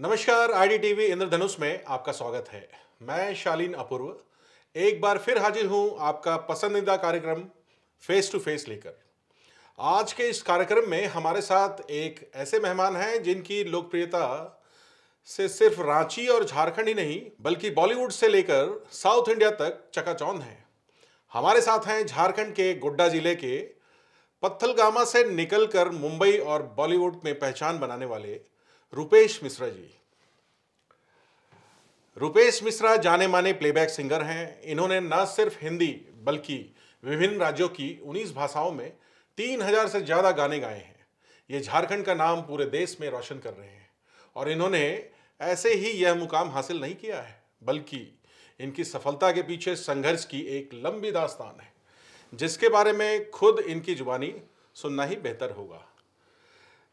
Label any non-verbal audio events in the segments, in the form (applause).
नमस्कार आईडीटीवी इंद्रधनुष में आपका स्वागत है मैं शालीन अपूर्व एक बार फिर हाजिर हूं आपका पसंदीदा कार्यक्रम फेस टू फेस लेकर आज के इस कार्यक्रम में हमारे साथ एक ऐसे मेहमान हैं जिनकी लोकप्रियता से सिर्फ रांची और झारखंड ही नहीं बल्कि बॉलीवुड से लेकर साउथ इंडिया तक चकाचौंध हैं हमारे साथ हैं झारखंड के गोड्डा जिले के पत्थलगामा से निकलकर मुंबई और बॉलीवुड में पहचान बनाने वाले रुपेश मिश्रा जी रुपेश मिश्रा जाने माने प्लेबैक सिंगर हैं इन्होंने न सिर्फ हिंदी बल्कि विभिन्न राज्यों की 19 भाषाओं में 3000 से ज़्यादा गाने गाए हैं ये झारखंड का नाम पूरे देश में रोशन कर रहे हैं और इन्होंने ऐसे ही यह मुकाम हासिल नहीं किया है बल्कि इनकी सफलता के पीछे संघर्ष की एक लंबी दास्तान है जिसके बारे में खुद इनकी जुबानी सुनना ही बेहतर होगा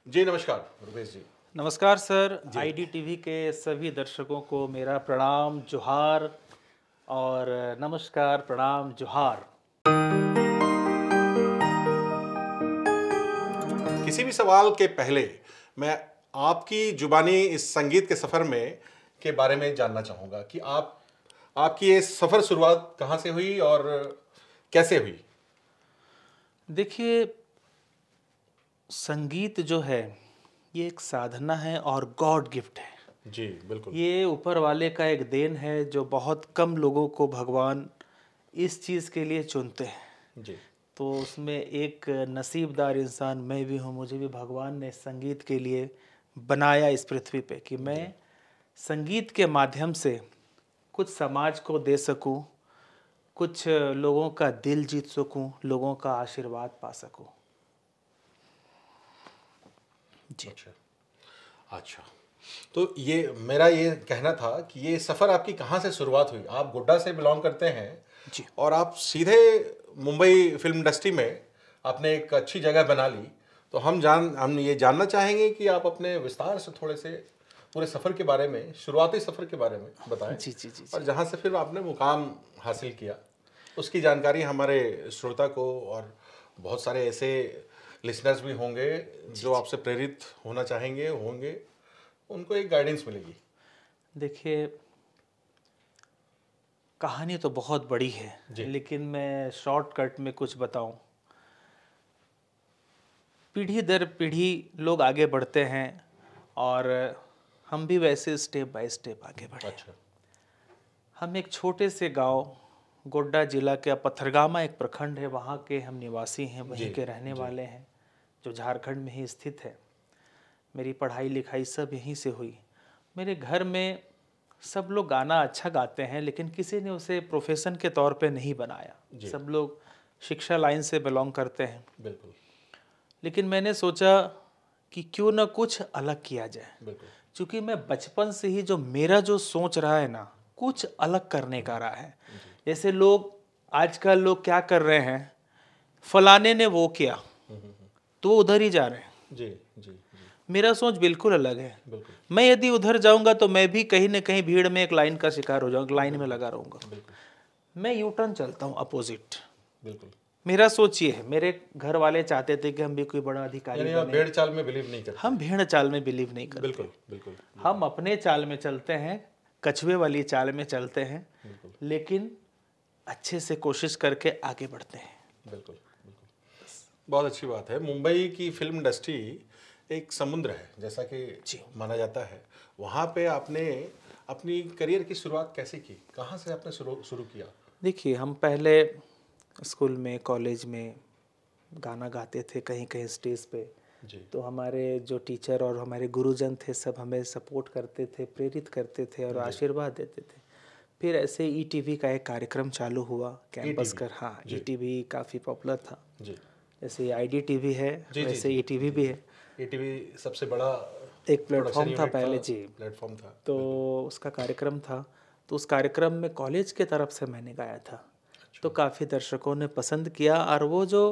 जी नमस्कार रुपेश जी नमस्कार सर आईडी टीवी के सभी दर्शकों को मेरा प्रणाम जोहार और नमस्कार प्रणाम जोहार किसी भी सवाल के पहले मैं आपकी जुबानी इस संगीत के सफ़र में के बारे में जानना चाहूँगा कि आप आपकी ये सफ़र शुरुआत कहाँ से हुई और कैसे हुई देखिए संगीत जो है ये एक साधना है और गॉड गिफ्ट है जी बिल्कुल ये ऊपर वाले का एक देन है जो बहुत कम लोगों को भगवान इस चीज़ के लिए चुनते हैं जी तो उसमें एक नसीबदार इंसान मैं भी हूँ मुझे भी भगवान ने संगीत के लिए बनाया इस पृथ्वी पे कि मैं संगीत के माध्यम से कुछ समाज को दे सकूँ कुछ लोगों का दिल जीत सकूँ लोगों का आशीर्वाद पा सकूँ जी अच्छा अच्छा तो ये मेरा ये कहना था कि ये सफ़र आपकी कहाँ से शुरुआत हुई आप गोड्डा से बिलोंग करते हैं जी और आप सीधे मुंबई फिल्म इंडस्ट्री में आपने एक अच्छी जगह बना ली तो हम जान हम ये जानना चाहेंगे कि आप अपने विस्तार से थोड़े से पूरे सफ़र के बारे में शुरुआती सफ़र के बारे में बताएं जी जी जी और जहाँ से फिर आपने मुकाम हासिल किया उसकी जानकारी हमारे श्रोता को और बहुत सारे ऐसे लिसनर्स भी होंगे जो आपसे प्रेरित होना चाहेंगे होंगे उनको एक गाइडेंस मिलेगी देखिए कहानी तो बहुत बड़ी है लेकिन मैं शॉर्टकट में कुछ बताऊं पीढ़ी दर पीढ़ी लोग आगे बढ़ते हैं और हम भी वैसे स्टेप बाय स्टेप आगे बढ़े अच्छा। हम एक छोटे से गांव गोड्डा जिला के पथरगामा एक प्रखंड है वहाँ के हम निवासी हैं वहीं के रहने वाले हैं जो झारखंड में ही स्थित है मेरी पढ़ाई लिखाई सब यहीं से हुई मेरे घर में सब लोग गाना अच्छा गाते हैं लेकिन किसी ने उसे प्रोफेशन के तौर पे नहीं बनाया सब लोग शिक्षा लाइन से बिलोंग करते हैं बिल्कुल लेकिन मैंने सोचा कि क्यों ना कुछ अलग किया जाए क्योंकि मैं बचपन से ही जो मेरा जो सोच रहा है ना कुछ अलग करने का रहा है जैसे लोग आजकल लोग क्या कर रहे हैं फलाने ने वो किया हम्म, हम्म, हम्म। तो वो उधर ही जा रहे हैं जी जी, जी. मेरा सोच बिल्कुल अलग है बिल्कुल. मैं यदि उधर जाऊंगा तो मैं भी कहीं ना कहीं भीड़ में एक लाइन का शिकार हो जाऊंगा लाइन में लगा रहूंगा मैं यू टर्न चलता हूँ अपोजिट बिल्कुल मेरा सोच ये है मेरे घर वाले चाहते थे कि हम भी कोई बड़ा अधिकारी भेड़ चाल में बिलीव नहीं करते हम भेड़ चाल में बिलीव नहीं करते बिल्कुल बिल्कुल हम अपने चाल में चलते हैं कछुए वाली चाल में चलते हैं लेकिन अच्छे से कोशिश करके आगे बढ़ते हैं बिल्कुल बहुत अच्छी बात है मुंबई की फिल्म इंडस्ट्री एक समुद्र है जैसा कि माना जाता है वहाँ पे आपने अपनी करियर की शुरुआत कैसे की कहाँ से आपने शुरू शुरू किया देखिए हम पहले स्कूल में कॉलेज में गाना गाते थे कहीं कहीं स्टेज पे तो हमारे जो टीचर और हमारे गुरुजन थे सब हमें सपोर्ट करते थे प्रेरित करते थे और आशीर्वाद देते थे फिर ऐसे ई e का एक कार्यक्रम चालू हुआ कैंपस e कर हाँ ई e काफ़ी पॉपुलर था जी जैसे आई डी टी वी है जैसे ई टी वी भी है ई टी वी सबसे बड़ा एक प्लेटफॉर्म था पहले जी प्लेटफॉर्म था तो उसका कार्यक्रम था तो उस कार्यक्रम में कॉलेज के तरफ से मैंने गाया था अच्छा। तो काफ़ी दर्शकों ने पसंद किया और वो जो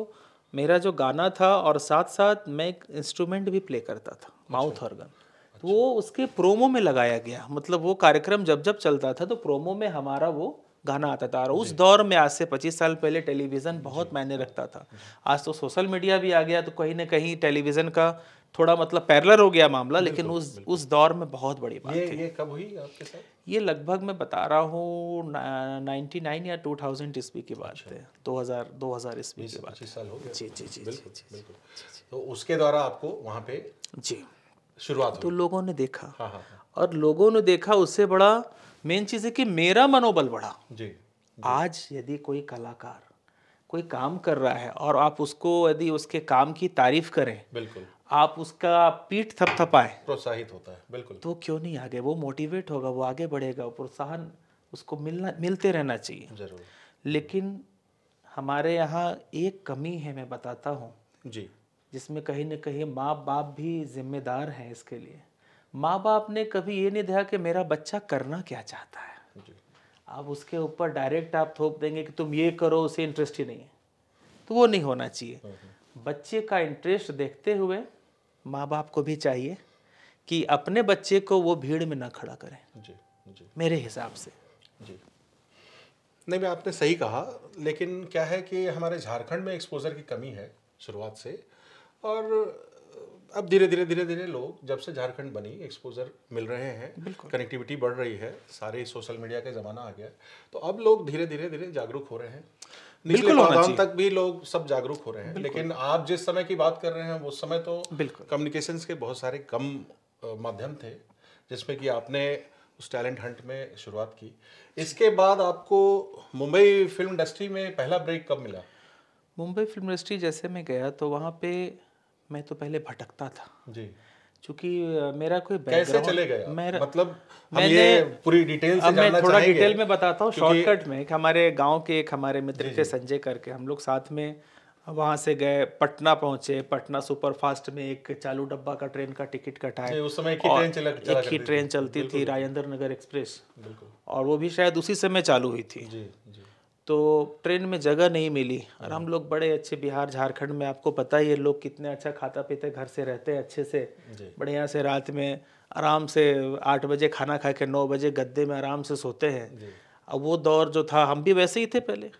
मेरा जो गाना था और साथ साथ मैं एक इंस्ट्रूमेंट भी प्ले करता था माउथ अच्छा। ऑर्गन अच्छा। तो वो उसके प्रोमो में लगाया गया मतलब वो कार्यक्रम जब जब चलता था तो प्रोमो में हमारा वो गाना आता था और उस दौर में आज से पच्चीस साल पहले टेलीविज़न बहुत मायने रखता था आज तो सोशल मीडिया भी आ गया तो कहीं ना कहीं टेलीविज़न का थोड़ा मतलब पैरलर हो गया मामला लेकिन उस उस दौर में बहुत बड़ी बात ये, थी ये कब हुई आपके साथ ये लगभग मैं बता रहा हूँ नाइन्टी नाइन या टू थाउजेंड ईस्वी की बात अच्छा। है दो हज़ार दो हज़ार ईस्वी की बात साल हो गया जी जी जी बिल्कुल तो उसके द्वारा आपको वहाँ पे जी शुरुआत तो लोगों ने देखा हाँ, हाँ, हाँ। और लोगों ने देखा उससे बड़ा मेन चीज़ है कि मेरा मनोबल बढ़ा जी, जी आज यदि कोई कलाकार कोई काम कर रहा है और आप उसको यदि उसके काम की तारीफ करें बिल्कुल आप उसका पीठ थपथपाए प्रोत्साहित होता है बिल्कुल तो क्यों नहीं आगे वो मोटिवेट होगा वो आगे बढ़ेगा प्रोत्साहन उसको मिलना मिलते रहना चाहिए जरूर लेकिन हमारे यहाँ एक कमी है मैं बताता हूँ जी जिसमें कहीं ना कहीं माँ बाप भी जिम्मेदार हैं इसके लिए माँ बाप ने कभी ये नहीं देखा कि मेरा बच्चा करना क्या चाहता है आप उसके ऊपर डायरेक्ट आप थोप देंगे कि तुम ये करो उसे इंटरेस्ट ही नहीं है तो वो नहीं होना चाहिए हम्म, हम्म। बच्चे का इंटरेस्ट देखते हुए माँ बाप को भी चाहिए कि अपने बच्चे को वो भीड़ में ना खड़ा करें जी, जी। मेरे हिसाब से जी नहीं मैं आपने सही कहा लेकिन क्या है कि हमारे झारखंड में एक्सपोजर की कमी है शुरुआत से और अब धीरे धीरे धीरे धीरे लोग जब से झारखंड बनी एक्सपोजर मिल रहे हैं कनेक्टिविटी बढ़ रही है सारे सोशल मीडिया का ज़माना आ गया तो अब लोग धीरे धीरे धीरे जागरूक हो रहे हैं बिल्कुल तक भी लोग सब जागरूक हो रहे हैं लेकिन आप जिस समय की बात कर रहे हैं वो समय तो कम्युनिकेशन के बहुत सारे कम माध्यम थे जिसमें कि आपने उस टैलेंट हंट में शुरुआत की इसके बाद आपको मुंबई फिल्म इंडस्ट्री में पहला ब्रेक कब मिला मुंबई फिल्म इंडस्ट्री जैसे मैं गया तो वहाँ पे मैं तो पहले भटकता था जी क्योंकि मेरा कोई कैसे चले गया मेरा, मतलब मैंने ये पूरी डिटेल से अब मैं थोड़ा डिटेल में बताता हूँ शॉर्टकट में कि हमारे गांव के एक हमारे मित्र थे संजय करके हम लोग साथ में वहाँ से गए पटना पहुंचे पटना सुपर फास्ट में एक चालू डब्बा का ट्रेन का टिकट कटाया उस समय एक ही ट्रेन चला, चला एक ही ट्रेन चलती थी राजेंद्र नगर एक्सप्रेस और वो भी शायद उसी समय चालू हुई थी जी, जी। तो ट्रेन में जगह नहीं मिली और हम लोग बड़े अच्छे बिहार झारखंड में आपको पता ही है लोग कितने अच्छा खाता पीते घर से रहते हैं अच्छे से बढ़िया से रात में आराम से आठ बजे खाना खा के नौ बजे गद्दे में आराम से सोते हैं अब वो दौर जो था हम भी वैसे ही थे पहले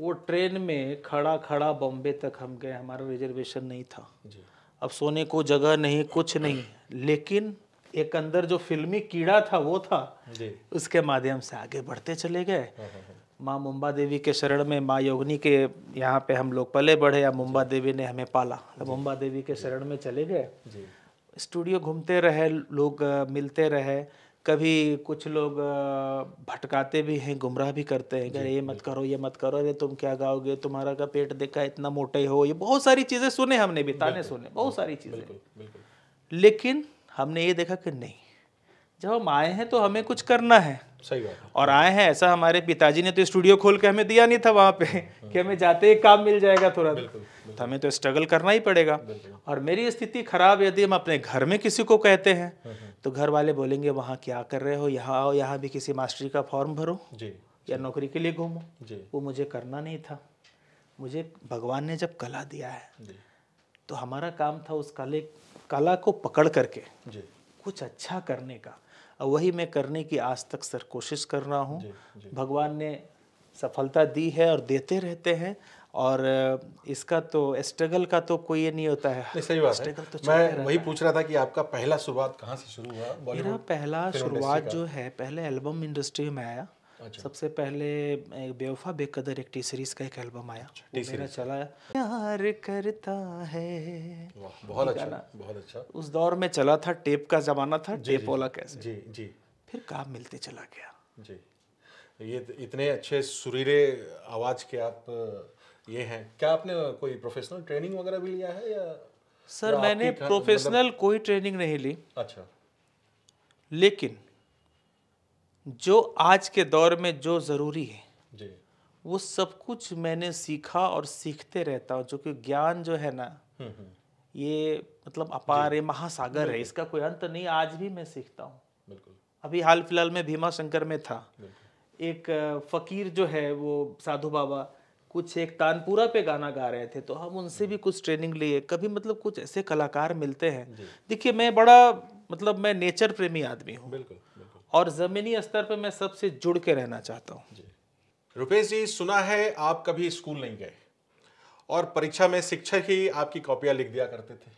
वो ट्रेन में खड़ा खड़ा बॉम्बे तक हम गए हमारा रिजर्वेशन नहीं था अब सोने को जगह नहीं कुछ नहीं लेकिन एक अंदर जो फिल्मी कीड़ा था वो था उसके माध्यम से आगे बढ़ते चले गए हाँ, हाँ, हाँ। माँ मुंबा देवी के शरण में माँ योगनी के यहाँ पे हम लोग पले बढ़े या मुंबा देवी ने हमें पाला तो मुंबा देवी के शरण में चले गए स्टूडियो घूमते रहे लोग मिलते रहे कभी कुछ लोग भटकाते भी हैं गुमराह भी करते हैं अरे ये मत करो ये मत करो अरे तुम क्या गाओगे तुम्हारा का पेट देखा इतना मोटे हो ये बहुत सारी चीज़ें सुने हमने भी ताने सुने बहुत सारी चीज़ें लेकिन हमने ये देखा कि नहीं जब हम आए हैं तो हमें कुछ करना है सही बात और आए हैं ऐसा हमारे पिताजी ने तो स्टूडियो खोल के हमें दिया नहीं था वहाँ पे (laughs) कि हमें जाते ही काम मिल जाएगा थोड़ा तो हमें तो स्ट्रगल करना ही पड़ेगा और मेरी स्थिति खराब यदि हम अपने घर में किसी को कहते हैं हम्म, हम्म। तो घर वाले बोलेंगे वहाँ क्या कर रहे हो यहाँ आओ यहाँ भी किसी मास्टरी का फॉर्म भरो या नौकरी के लिए घूमो वो मुझे करना नहीं था मुझे भगवान ने जब कला दिया है तो हमारा काम था उस कले कला को पकड़ करके कुछ अच्छा करने का वही मैं करने की आज तक सर कोशिश कर रहा हूँ भगवान ने सफलता दी है और देते रहते हैं और इसका तो स्ट्रगल का तो कोई ये नहीं होता है नहीं सही बात है तो मैं वही पूछ रहा था कि आपका पहला शुरुआत कहाँ से शुरू हुआ मेरा पहला शुरुआत जो है पहले एल्बम इंडस्ट्री में आया अच्छा। सबसे पहले बेवफा बेकदर एक टी सीरीज का एक एल्बम आया अच्छा, मेरा चला प्यार करता है बहुत अच्छा बहुत अच्छा उस दौर में चला था टेप का जमाना था टेप वाला कैसे जी जी फिर काम मिलते चला गया जी ये इतने अच्छे सुरीले आवाज़ के आप ये हैं क्या आपने कोई प्रोफेशनल ट्रेनिंग वगैरह भी लिया है या सर मैंने प्रोफेशनल मतलब... कोई ट्रेनिंग नहीं ली अच्छा लेकिन जो आज के दौर में जो ज़रूरी है जी। वो सब कुछ मैंने सीखा और सीखते रहता हूँ जो कि ज्ञान जो है ना हम्म, हम्म। ये मतलब अपार है महासागर है इसका कोई अंत नहीं आज भी मैं सीखता हूँ अभी हाल फिलहाल में भीमा शंकर में था एक फकीर जो है वो साधु बाबा कुछ एक तानपुरा पे गाना गा रहे थे तो हम उनसे भी हम्म। कुछ ट्रेनिंग लिए कभी मतलब कुछ ऐसे कलाकार मिलते हैं देखिए मैं बड़ा मतलब मैं नेचर प्रेमी आदमी हूँ बिल्कुल और ज़मीनी स्तर पर मैं सबसे जुड़ के रहना चाहता हूँ रुपेश जी सुना है आप कभी स्कूल नहीं गए और परीक्षा में शिक्षक ही आपकी कॉपियाँ लिख दिया करते थे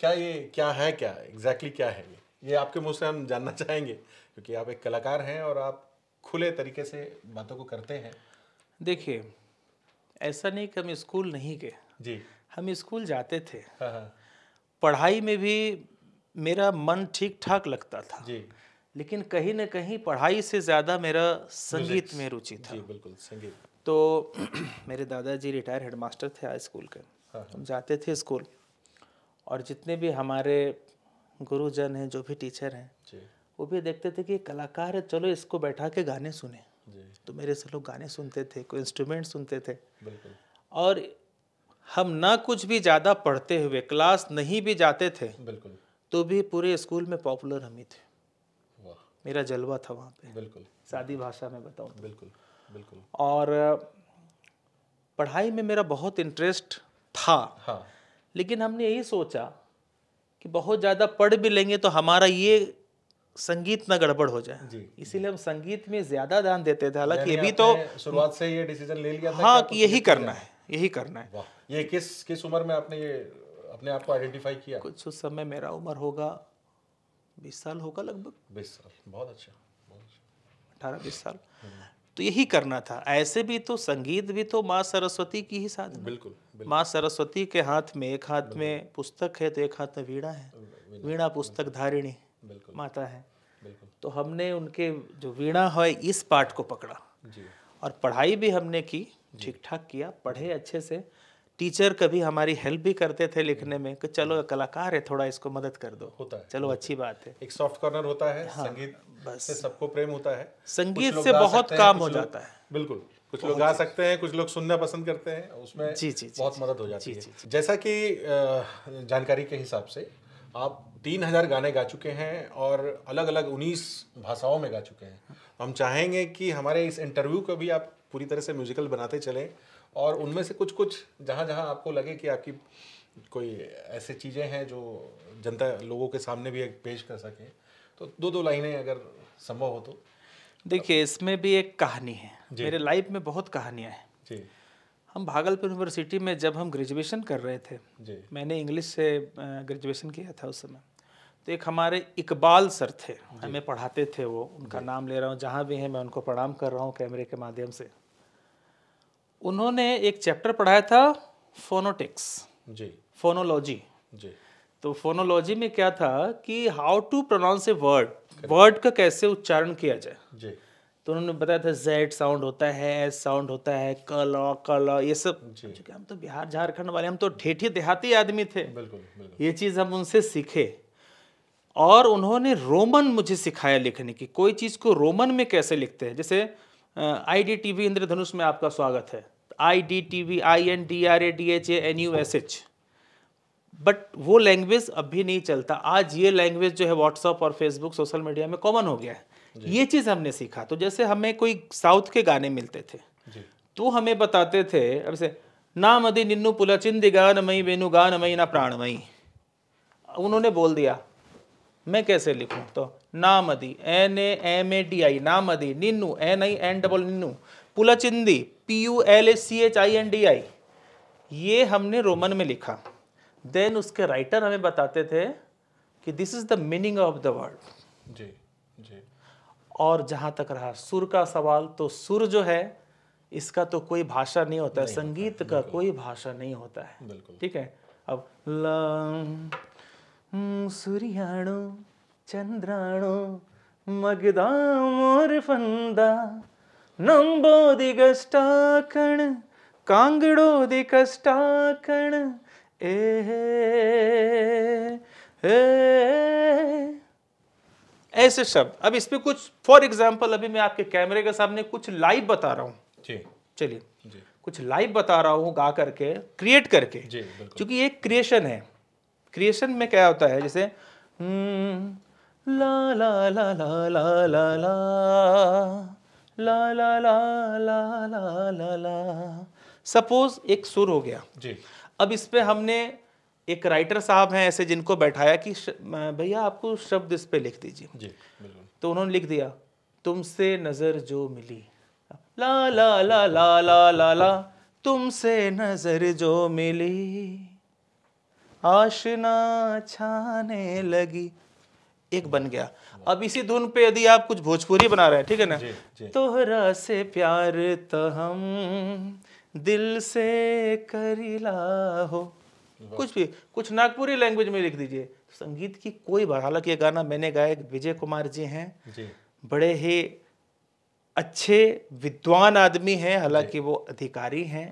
क्या ये क्या है क्या एग्जैक्टली क्या है ये ये आपके मुँह से हम जानना (laughs) चाहेंगे क्योंकि आप एक कलाकार हैं और आप खुले तरीके से बातों को करते हैं देखिए ऐसा नहीं कि हम स्कूल नहीं गए जी हम स्कूल जाते थे हाँ।, हाँ। पढ़ाई में भी मेरा मन ठीक ठाक लगता था जी लेकिन कहीं ना कहीं पढ़ाई से ज़्यादा मेरा संगीत में रुचि था जी बिल्कुल संगीत तो (clears throat) मेरे दादाजी रिटायर हेडमास्टर थे हाई स्कूल के हाँ, हाँ। हम जाते थे स्कूल और जितने भी हमारे गुरुजन हैं जो भी टीचर हैं वो भी देखते थे कि कलाकार है चलो इसको बैठा के गाने सुने तो मेरे से लोग गाने सुनते थे कोई इंस्ट्रूमेंट सुनते थे और हम ना कुछ भी ज़्यादा पढ़ते हुए क्लास नहीं भी जाते थे बिल्कुल तो भी पूरे स्कूल में पॉपुलर हम ही थे मेरा जलवा था वहाँ पे बिल्कुल सादी भाषा में बताऊँ तो। बिल्कुल बिल्कुल और पढ़ाई में मेरा बहुत इंटरेस्ट था हाँ। लेकिन हमने यही सोचा कि बहुत ज़्यादा पढ़ भी लेंगे तो हमारा ये संगीत ना गड़बड़ हो जाए इसीलिए हम संगीत में ज़्यादा ध्यान देते थे हालांकि ये भी तो शुरुआत से ये डिसीजन ले लिया था हाँ कि यही करना है यही करना है ये किस किस उम्र में आपने ये अपने आप को आइडेंटिफाई किया कुछ उस समय मेरा उम्र होगा बीस साल होगा लगभग बीस साल अच्छा, बहुत अच्छा अठारह बीस साल तो यही करना था ऐसे भी तो संगीत भी तो माँ सरस्वती की ही साधना बिल्कुल, बिल्कुल। माँ सरस्वती के हाथ में एक हाथ में पुस्तक है तो एक हाथ में वीणा है वीणा पुस्तक धारिणी माता है तो हमने उनके जो वीणा है इस पाठ को पकड़ा और पढ़ाई भी हमने की ठीक ठाक किया पढ़े अच्छे से टीचर कभी हमारी हेल्प भी करते थे हम्म। लिखने में कि चलो हम्म। कलाकार है थोड़ा इसको मदद कर दो होता है चलो होता अच्छी बात है एक सॉफ्ट कॉर्नर होता है हाँ, संगीत बस से सबको प्रेम होता है संगीत से बहुत काम हो जाता है बिल्कुल कुछ लोग गा सकते हैं कुछ लोग सुनना पसंद करते हैं उसमें जी जी बहुत मदद हो जाती है जैसा कि जानकारी के हिसाब से आप तीन हजार गाने गा चुके हैं और अलग अलग उन्नीस भाषाओं में गा चुके हैं हम चाहेंगे कि हमारे इस इंटरव्यू को भी आप पूरी तरह से म्यूजिकल बनाते चलें और उनमें से कुछ कुछ जहाँ जहाँ आपको लगे कि आपकी कोई ऐसे चीज़ें हैं जो जनता लोगों के सामने भी पेश कर सकें तो दो दो लाइनें अगर संभव हो तो देखिए इसमें भी एक कहानी है मेरे लाइफ में बहुत कहानियाँ हैं जी हम भागलपुर यूनिवर्सिटी में जब हम ग्रेजुएशन कर रहे थे जी मैंने इंग्लिश से ग्रेजुएशन किया था उस समय तो एक हमारे इकबाल सर थे हमें पढ़ाते थे वो उनका नाम ले रहा हूँ जहाँ भी हैं मैं उनको प्रणाम कर रहा हूँ कैमरे के माध्यम से उन्होंने एक चैप्टर पढ़ाया था फोनोटिक्स जी फोनोलॉजी जी तो फोनोलॉजी में क्या था कि how to pronounce a word word का कैसे उच्चारण किया जाए जी तो उन्होंने बताया था जेड साउंड होता है एस साउंड होता है कल कल ये सब क्योंकि हम तो बिहार झारखंड वाले हम तो ठेठी देहाती आदमी थे बिल्कुल, बिल्कुल। ये चीज़ हम उनसे सीखे और उन्होंने रोमन मुझे सिखाया लिखने की कोई चीज़ को रोमन में कैसे लिखते हैं जैसे आई डी इंद्रधनुष में आपका स्वागत है I D T V I N D R A D H A N U S H but वो लैंग्वेज अभी नहीं चलता आज ये लैंग्वेज जो है व्हाट्सअप और फेसबुक सोशल मीडिया में कॉमन हो गया है ये चीज़ हमने सीखा तो जैसे हमें कोई साउथ के गाने मिलते थे जी। तो हमें बताते थे अब से ना मदि निन्नु मई गानमयी गान मई ना प्राणमयी उन्होंने बोल दिया मैं कैसे लिखूं तो ना मदि N A M A D I ना मदि निन्नू एन आई एन डबल निन्नू चिंदी P U L A C H I N D I ये हमने रोमन में लिखा देन उसके राइटर हमें बताते थे कि this is the meaning of the word जी जी और जहाँ तक रहा सुर का सवाल तो सुर जो है इसका तो कोई भाषा नहीं होता नहीं है संगीत का कोई भाषा नहीं होता है ठीक है अब ल हम्म, चंद्राणु चंद्राणो मगदा मोर फंदा ನಂಬೋದಿ ಗಷ್ಟಾಕಣ ए ऐसे शब्द अब इसमें कुछ फॉर एग्जाम्पल अभी मैं आपके कैमरे के सामने कुछ लाइव बता रहा हूँ चलिए कुछ लाइव बता रहा हूँ गा करके क्रिएट करके क्योंकि ये क्रिएशन है क्रिएशन में क्या होता है जैसे हम्म, ला ला ला ला ला ला ला ला ला ला ला ला ला ला सपोज एक सुर हो गया जी अब इस पर हमने एक राइटर साहब हैं ऐसे जिनको बैठाया कि भैया आपको शब्द इस पर लिख दीजिए जी तो उन्होंने लिख दिया तुमसे नज़र जो मिली ला ला ला ला ला ला ला तुमसे नज़र जो मिली आशना छाने लगी एक बन गया अब इसी धुन पे यदि आप कुछ भोजपुरी बना रहे हैं ठीक है ना तोहरा से प्यार तो हम दिल से करीला हो कुछ भी कुछ नागपुरी लैंग्वेज में लिख दीजिए संगीत की कोई बात हालांकि ये गाना मैंने गाया विजय कुमार जी हैं बड़े ही अच्छे विद्वान आदमी हैं हालांकि वो अधिकारी हैं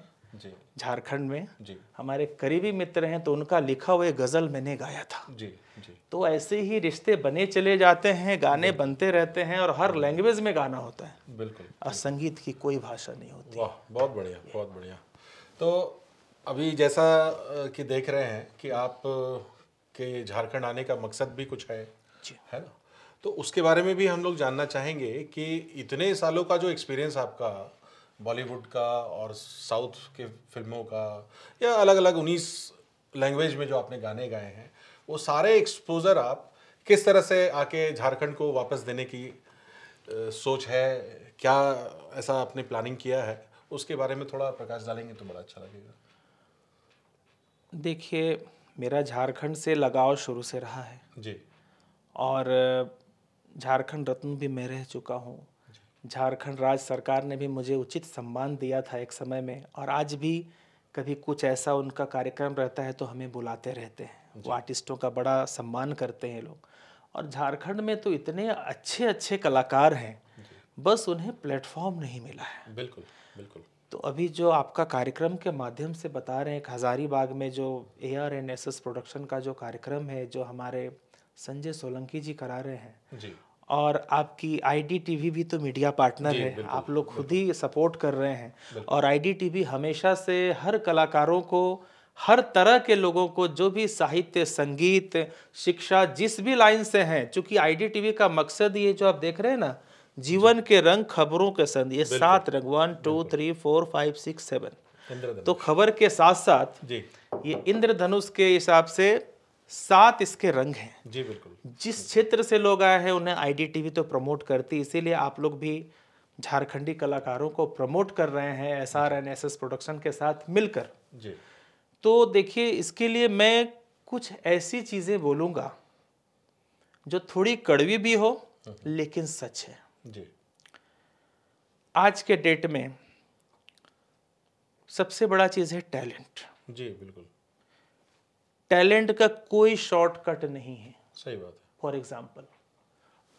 झारखंड में जी, हमारे करीबी मित्र हैं तो उनका लिखा हुआ गज़ल मैंने गाया था जी, जी, तो ऐसे ही रिश्ते बने चले जाते हैं गाने बनते रहते हैं और हर लैंग्वेज में गाना होता है बिल्कुल और संगीत की कोई भाषा नहीं होती वाह बहुत बढ़िया बहुत बढ़िया तो अभी जैसा कि देख रहे हैं कि आप के झारखंड आने का मकसद भी कुछ है है ना तो उसके बारे में भी हम लोग जानना चाहेंगे कि इतने सालों का जो एक्सपीरियंस आपका बॉलीवुड का और साउथ के फिल्मों का या अलग अलग उन्नीस लैंग्वेज में जो आपने गाने गाए हैं वो सारे एक्सपोज़र आप किस तरह से आके झारखंड को वापस देने की सोच है क्या ऐसा आपने प्लानिंग किया है उसके बारे में थोड़ा प्रकाश डालेंगे तो बड़ा अच्छा लगेगा देखिए मेरा झारखंड से लगाव शुरू से रहा है जी और झारखंड रत्न भी मैं रह चुका हूँ झारखंड राज्य सरकार ने भी मुझे उचित सम्मान दिया था एक समय में और आज भी कभी कुछ ऐसा उनका कार्यक्रम रहता है तो हमें बुलाते रहते हैं वो आर्टिस्टों का बड़ा सम्मान करते हैं लोग और झारखंड में तो इतने अच्छे अच्छे कलाकार हैं बस उन्हें प्लेटफॉर्म नहीं मिला है बिल्कुल बिल्कुल तो अभी जो आपका कार्यक्रम के माध्यम से बता रहे हैं हज़ारीबाग में जो A R N S S production का जो कार्यक्रम है जो हमारे संजय सोलंकी जी करा रहे हैं जी और आपकी आई टीवी भी तो मीडिया पार्टनर है आप लोग खुद ही सपोर्ट कर रहे हैं और आई टीवी हमेशा से हर कलाकारों को हर तरह के लोगों को जो भी साहित्य संगीत शिक्षा जिस भी लाइन से हैं चूंकि आई का मकसद ये जो आप देख रहे हैं ना जीवन के रंग खबरों के संग ये सात रंग one two three four five six seven तो खबर के साथ साथ ये इंद्रधनुष के हिसाब से सात इसके रंग हैं जी बिल्कुल जिस क्षेत्र से लोग आए हैं उन्हें आईडीटीवी तो प्रमोट करती इसीलिए आप लोग भी झारखंडी कलाकारों को प्रमोट कर रहे हैं S R N S S production के साथ मिलकर जी तो देखिए इसके लिए मैं कुछ ऐसी चीज़ें बोलूंगा जो थोड़ी कड़वी भी हो हम्म। लेकिन सच है जी आज के डेट में सबसे बड़ा चीज़ है टैलेंट जी बिल्कुल टैलेंट का कोई शॉर्टकट नहीं है सही बात है फॉर एग्जाम्पल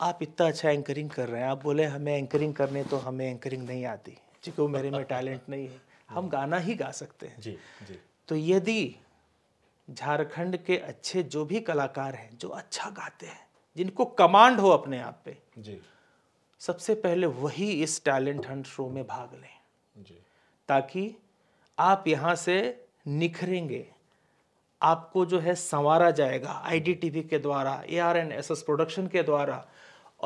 आप इतना अच्छा एंकरिंग कर रहे हैं आप बोले हमें एंकरिंग करने तो हमें एंकरिंग नहीं आती क्योंकि वो मेरे में टैलेंट नहीं है हम गाना ही गा सकते हैं जी जी तो यदि झारखंड के अच्छे जो भी कलाकार हैं जो अच्छा गाते हैं जिनको कमांड हो अपने आप पे जी सबसे पहले वही इस टैलेंट हंट शो में भाग लें जी ताकि आप यहाँ से निखरेंगे आपको जो है संवारा जाएगा आई के द्वारा A R N S S production के द्वारा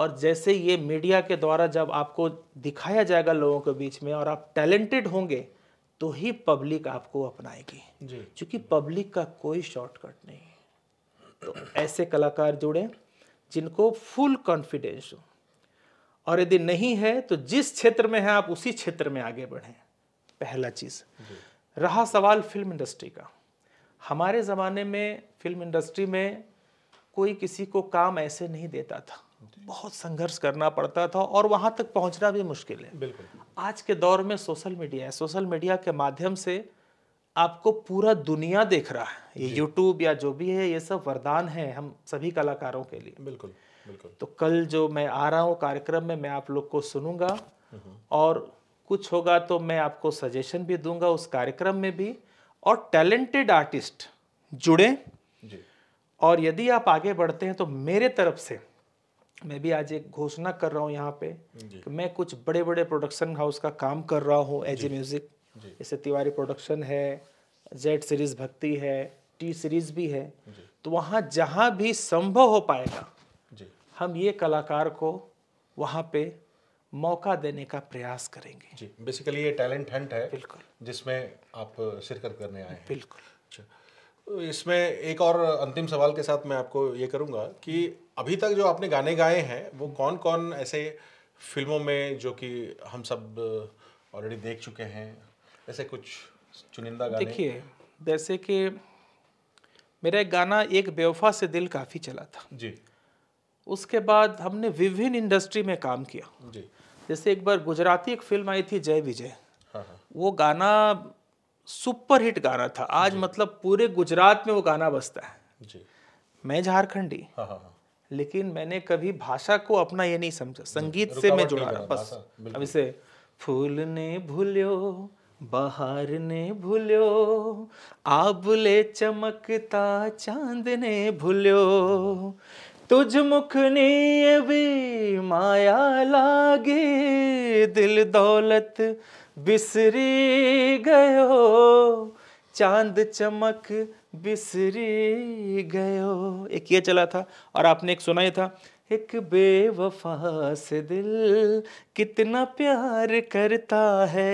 और जैसे ये मीडिया के द्वारा जब आपको दिखाया जाएगा लोगों के बीच में और आप टैलेंटेड होंगे तो ही पब्लिक आपको अपनाएगी क्योंकि पब्लिक का कोई शॉर्टकट नहीं तो ऐसे कलाकार जुड़े जिनको फुल कॉन्फिडेंस हो और यदि नहीं है तो जिस क्षेत्र में है आप उसी क्षेत्र में आगे बढ़ें पहला चीज़ रहा सवाल फिल्म इंडस्ट्री का हमारे ज़माने में फिल्म इंडस्ट्री में कोई किसी को काम ऐसे नहीं देता था बहुत संघर्ष करना पड़ता था और वहाँ तक पहुँचना भी मुश्किल है बिल्कुल आज के दौर में सोशल मीडिया है सोशल मीडिया के माध्यम से आपको पूरा दुनिया देख रहा है ये यूट्यूब या जो भी है ये सब वरदान है हम सभी कलाकारों के लिए बिल्कुल बिल्कुल तो कल जो मैं आ रहा हूँ कार्यक्रम में मैं आप लोग को सुनूंगा हम्म। और कुछ होगा तो मैं आपको सजेशन भी दूंगा उस कार्यक्रम में भी और टैलेंटेड आर्टिस्ट जुड़े और यदि आप आगे बढ़ते हैं तो मेरे तरफ से मैं भी आज एक घोषणा कर रहा हूँ यहाँ पे कि मैं कुछ बड़े बड़े प्रोडक्शन हाउस का काम कर रहा हूँ एज ए म्यूज़िक जैसे तिवारी प्रोडक्शन है जेड सीरीज़ भक्ति है टी सीरीज़ भी है तो वहाँ जहाँ भी संभव हो पाएगा हम ये कलाकार को वहाँ पे मौका देने का प्रयास करेंगे जी बेसिकली ये टैलेंट हंट है बिल्कुल जिसमें आप शिरकत करने आए हैं बिल्कुल अच्छा तो इसमें एक और अंतिम सवाल के साथ मैं आपको ये करूँगा कि अभी तक जो आपने गाने गाए हैं वो कौन कौन ऐसे फिल्मों में जो कि हम सब ऑलरेडी देख चुके हैं ऐसे कुछ चुनिंदा गाने देखिए जैसे कि मेरा एक गाना एक बेवफा से दिल काफ़ी चला था जी उसके बाद हमने विभिन्न इंडस्ट्री में काम किया जी जैसे एक बार गुजराती एक फिल्म आई थी जय विजय हाँ, हाँ। वो गाना सुपर हिट गाना था आज मतलब पूरे गुजरात में वो गाना बसता है जी मैं झारखंडी हाँ, हाँ, हाँ लेकिन मैंने कभी भाषा को अपना ये नहीं समझा संगीत से मैं जुड़ा रहा बस अब इसे फूल ने भूल्यो बाहर ने भूल्यो आबले चमकता चांद ने भूल्यो तुझ मुख ने भी माया लागे दिल दौलत बिसरी गयो चांद चमक बिसरी गयो एक ये चला था और आपने एक सुना ही था एक बेवफा से दिल कितना प्यार करता है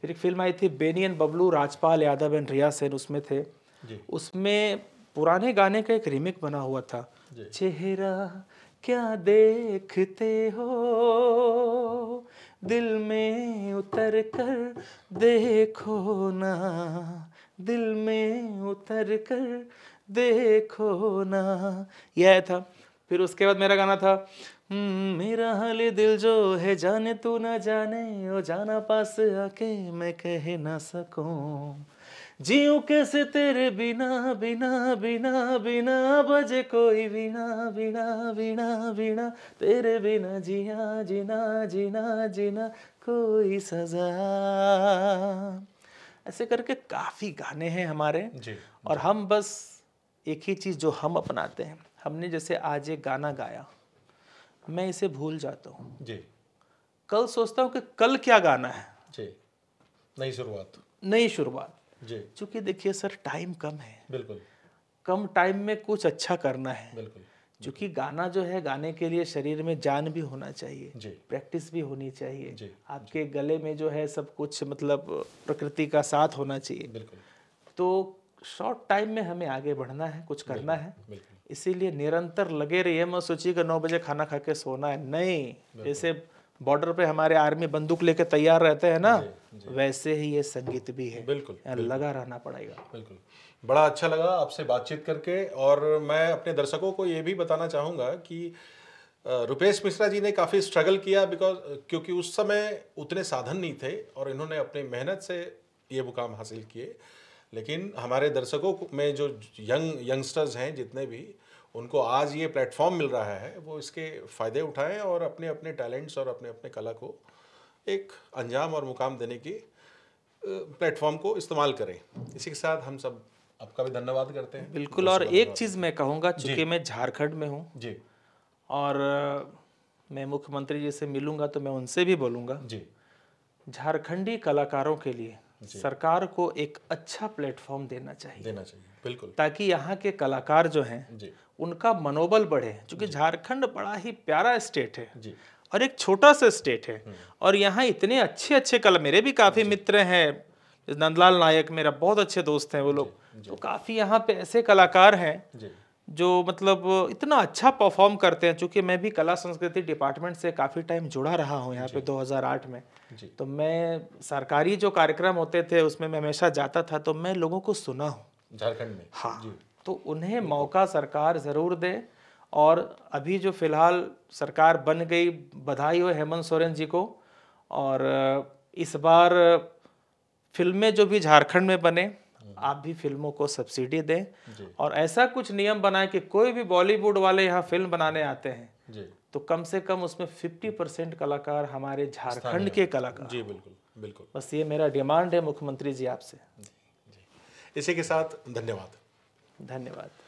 फिर एक फिल्म आई थी Benny and Babloo Rajpal Yadav and Riya Sen उसमें थे उसमें पुराने गाने का एक रीमेक बना हुआ था चेहरा क्या देखते हो दिल में उतर कर देखो ना दिल में उतर कर देखो ना यह था फिर उसके बाद मेरा गाना था हम्म, मेरा हाल दिल जो है जाने तू ना जाने ओ जाना पास आके मैं कह ना सकूं जियो कैसे तेरे बिना बिना बिना बिना बजे कोई बिना बिना बिना बिना तेरे बिना जिया जीना जीना जीना कोई सजा ऐसे करके काफ़ी गाने हैं हमारे जी, और हम बस एक ही चीज़ जो हम अपनाते हैं हमने जैसे आज एक गाना गाया मैं इसे भूल जाता हूँ जी कल सोचता हूँ कि कल क्या गाना है जी नई शुरुआत नई शुरुआत चूंकि देखिए सर टाइम कम है बिल्कुल कम टाइम में कुछ अच्छा करना है बिल्कुल चूंकि गाना जो है गाने के लिए शरीर में जान भी होना चाहिए प्रैक्टिस भी होनी चाहिए जी, आपके जी, गले में जो है सब कुछ मतलब प्रकृति का साथ होना चाहिए तो शॉर्ट टाइम में हमें आगे बढ़ना है कुछ करना है इसीलिए निरंतर लगे रहिए मैं सोचिए कि नौ बजे खाना खा के सोना है नहीं जैसे बॉर्डर पे हमारे आर्मी बंदूक लेके तैयार रहते हैं ना जी, जी। वैसे ही ये संगीत भी है बिल्कुल लगा रहना पड़ेगा बिल्कुल बड़ा अच्छा लगा आपसे बातचीत करके और मैं अपने दर्शकों को ये भी बताना चाहूँगा कि रुपेश मिश्रा जी ने काफ़ी स्ट्रगल किया बिकॉज क्योंकि उस समय उतने साधन नहीं थे और इन्होंने अपने मेहनत से ये मुकाम हासिल किए लेकिन हमारे दर्शकों में जो यंग यंगस्टर्स हैं जितने भी उनको आज ये प्लेटफॉर्म मिल रहा है वो इसके फ़ायदे उठाएं और अपने अपने टैलेंट्स और अपने अपने कला को एक अंजाम और मुकाम देने की प्लेटफॉर्म को इस्तेमाल करें इसी के साथ हम सब आपका भी धन्यवाद करते हैं बिल्कुल और एक चीज़ मैं कहूँगा चूँकि मैं झारखंड में हूँ जी और मैं मुख्यमंत्री जी से मिलूंगा तो मैं उनसे भी बोलूँगा जी झारखंडी कलाकारों के लिए सरकार को एक अच्छा प्लेटफॉर्म देना चाहिए देना चाहिए बिल्कुल ताकि यहाँ के कलाकार जो हैं जी उनका मनोबल बढ़े क्योंकि झारखंड बड़ा ही प्यारा स्टेट है जी और एक छोटा सा स्टेट है हम्म। और यहाँ इतने अच्छे अच्छे कला मेरे भी काफ़ी मित्र हैं नंदलाल नायक मेरा बहुत अच्छे दोस्त हैं वो लोग तो काफ़ी यहाँ पे ऐसे कलाकार हैं जो मतलब इतना अच्छा परफॉर्म करते हैं चूंकि मैं भी कला संस्कृति डिपार्टमेंट से काफ़ी टाइम जुड़ा रहा हूँ यहाँ पे 2008 में तो मैं सरकारी जो कार्यक्रम होते थे उसमें मैं हमेशा जाता था तो मैं लोगों को सुना हूँ झारखंड में हाँ तो उन्हें मौका सरकार ज़रूर दे और अभी जो फ़िलहाल सरकार बन गई बधाई हो हेमंत सोरेन जी को और इस बार फिल्में जो भी झारखंड में बने हम्म। आप भी फिल्मों को सब्सिडी दें और ऐसा कुछ नियम बनाए कि कोई भी बॉलीवुड वाले यहाँ फिल्म बनाने आते हैं तो कम से कम उसमें 50 परसेंट कलाकार हमारे झारखंड के कलाकार जी बिल्कुल बिल्कुल बस ये मेरा डिमांड है मुख्यमंत्री जी आपसे इसी के साथ धन्यवाद धन्यवाद